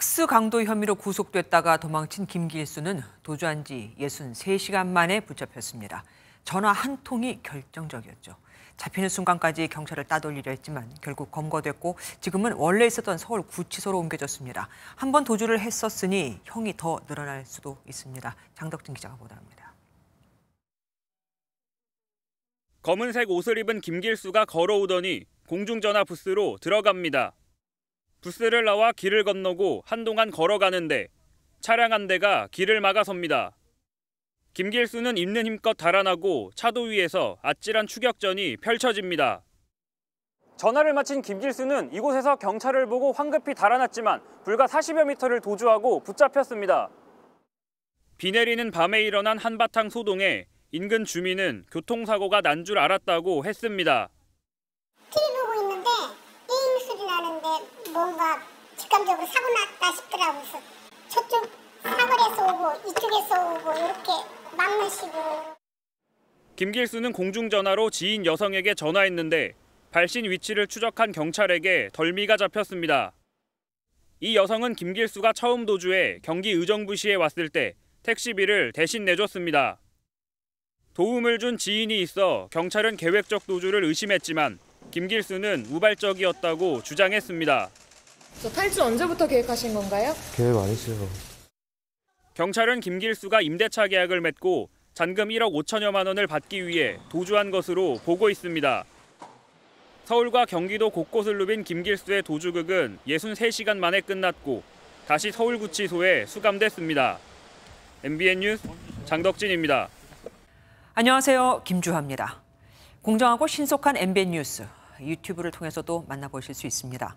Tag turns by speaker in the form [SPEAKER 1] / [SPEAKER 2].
[SPEAKER 1] 특수 강도 혐의로 구속됐다가 도망친 김길수는 도주한 지 63시간 만에 붙잡혔습니다. 전화 한 통이 결정적이었죠. 잡히는 순간까지 경찰을 따돌리려 했지만 결국 검거됐고 지금은 원래 있었던 서울 구치소로 옮겨졌습니다. 한번 도주를 했었으니 형이 더 늘어날 수도 있습니다. 장덕진 기자가
[SPEAKER 2] 보도합니다. 검은색 옷을 입은 김길수가 걸어오더니 공중전화 부스로 들어갑니다. 부스를 나와 길을 건너고 한동안 걸어가는데 차량 한 대가 길을 막아섭니다. 김길수는 입는 힘껏 달아나고 차도 위에서 아찔한 추격전이 펼쳐집니다. 전화를 마친 김길수는 이곳에서 경찰을 보고 황급히 달아났지만 불과 40여 미터를 도주하고 붙잡혔습니다. 비 내리는 밤에 일어난 한바탕 소동에 인근 주민은 교통사고가 난 줄 알았다고 했습니다.
[SPEAKER 1] 극단적으로 사고 났다 싶더라고요. 저쪽 사거리에서 오고 이쪽에서 오고 이렇게 막는 식으로.
[SPEAKER 2] 김길수는 공중전화로 지인 여성에게 전화했는데 발신 위치를 추적한 경찰에게 덜미가 잡혔습니다. 이 여성은 김길수가 처음 도주해 경기 의정부시에 왔을 때 택시비를 대신 내줬습니다. 도움을 준 지인이 있어 경찰은 계획적 도주를 의심했지만 김길수는 우발적이었다고 주장했습니다.
[SPEAKER 1] 저 탈출 언제부터 계획하신 건가요?
[SPEAKER 2] 계획 안 했어요. 경찰은 김길수가 임대차 계약을 맺고 잔금 1억 5천여만 원을 받기 위해 도주한 것으로 보고 있습니다. 서울과 경기도 곳곳을 누빈 김길수의 도주극은 63시간 만에 끝났고 다시 서울구치소에 수감됐습니다. MBN 뉴스 장덕진입니다. 안녕하세요. 김주하입니다. 공정하고 신속한
[SPEAKER 1] MBN 뉴스 유튜브를 통해서도 만나보실 수 있습니다.